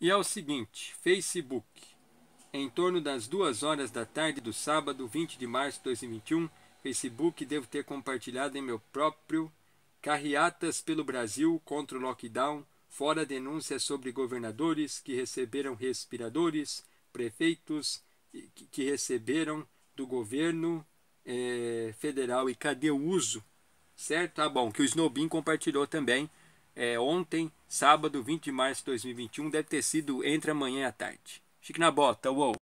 E é o seguinte, Facebook. Em torno das duas horas da tarde do sábado, 20 de março de 2021, Facebook devo ter compartilhado em meu próprio Carreatas pelo Brasil contra o lockdown, fora denúncias sobre governadores que receberam respiradores, prefeitos que receberam do governo eh, federal. E cadê o uso? Certo? Ah, bom, que o Snowbin compartilhou também é, ontem, sábado 20 de março de 2021, deve ter sido entre amanhã e a tarde. Chique na bota, uou!